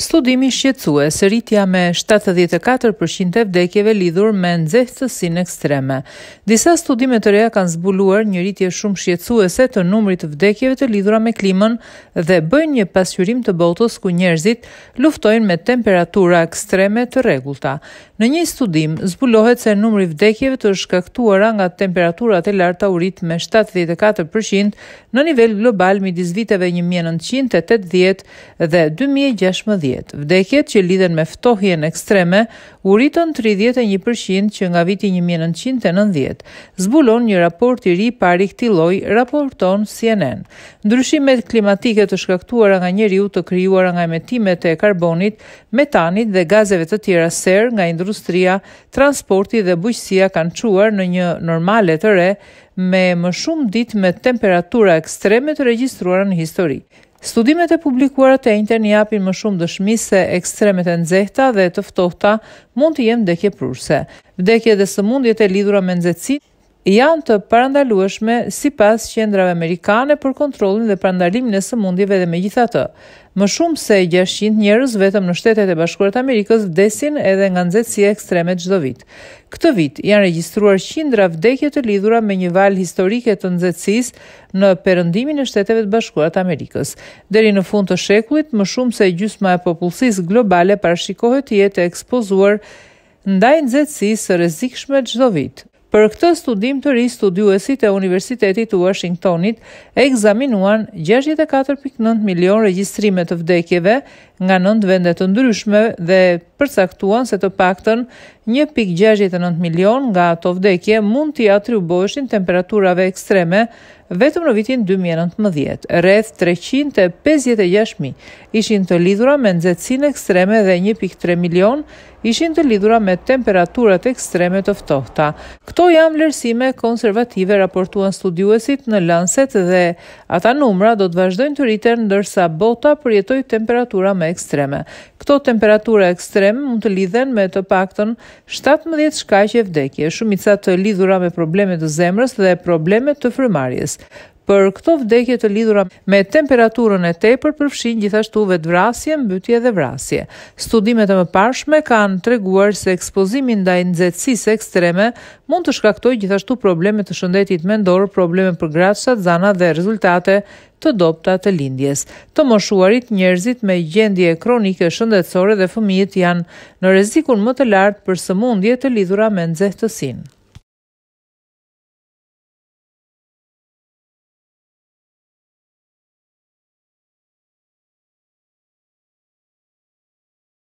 Studimi shqetësue se rritja me 74% e vdekjeve lidhur me nxehtësinë ekstreme. Disa studime të reja kanë zbuluar një rritje shumë shqetësuese të numrit të vdekjeve të lidhura me klimën dhe bëjnë një pasqyrim të botës ku njerëzit luftojnë me temperatura ekstreme të rregullta. Në një studim zbulohet se numri i vdekjeve të shkaktuara nga temperaturat e larta u rrit me 74% në nivel global midis viteve 1980 dhe 2016. Vdekjet që lidhen me ftohjen ekstreme u rritën 31% që nga viti 1990. Zbulon një raport i ri pa këti loj raporton CNN. Ndryshimet klimatike të shkaktuara nga njeriu të krijuara nga emetimet e karbonit, metanit dhe gazeve të tjera ser nga industria, transporti dhe bujqësia kanë çuar në një normale të re me më shumë ditë me temperatura ekstreme të regjistruara në histori. Studimet e publikuara të enter një apin më shumë dëshmi se ekstremet e nxehta dhe të ftohta mund të jenë vdekje prurse. Vdekje dhe së mundjet e lidhura me nxehtësinë janë të parandalueshme si pas ndrave amerikane për kontrolin dhe parandalimin e sëmundjeve dhe me gjitha të. Më shumë se 600 njerës vetëm në shtetet e bashkurat Amerikës vdesin edhe nga nëzetësia ekstremet gjdo vit. Këtë vit janë registruar qindra vdekje të lidhura me një val historike të nëzetësis në përëndimin e shteteve të bashkurat Amerikës. Deri në fund të shekullit, më shumë se gjysma e popullësis globale parashikohet jetë ekspozuar ndaj nëzetësis së rezikshme gjdo vitë. Për këtë studim të ri, studiuesit e Universitetit të Washingtonit ekzaminuan 64.9 milion regjistrime të vdekjeve nga 9 vende të ndryshme dhe përcaktuan se të paktën 1.69 milion nga ato vdekje mund t'i atribuoheshin temperaturave ekstreme vetëm në vitin 2019, rreth 356.000 ishin të lidhura me nxehtësinë ekstreme dhe 1.3 milion ishin të lidhura me temperaturat ekstreme të ftohta. Kto janë vlerësime konservative raportuan studiuesit në Lancet dhe ata numra do të vazhdojnë të rriten ndërsa bota përjetoj temperatura më ekstreme. Kto temperatura ekstreme mund të lidhen me të paktën 17 shkaqe vdekje, shumica të lidhura me probleme të zemrës dhe probleme të frymarrjes. Për këto vdekje të lidhura me temperaturën e tepër përfshin gjithashtu vrasje, mbytje dhe vrasje. Studimet e mëparshme kanë treguar se ekspozimi ndaj nxehtësisë ekstreme mund të shkaktojë gjithashtu probleme të shëndetit mendor, probleme për gratësat, zana dhe rezultate të dopta të lindjes. Të moshuarit, njerëzit me gjendje kronike shëndetësore dhe fëmijët janë në rrezikun më të lartë për sëmundje të lidhura me nxehtësinë.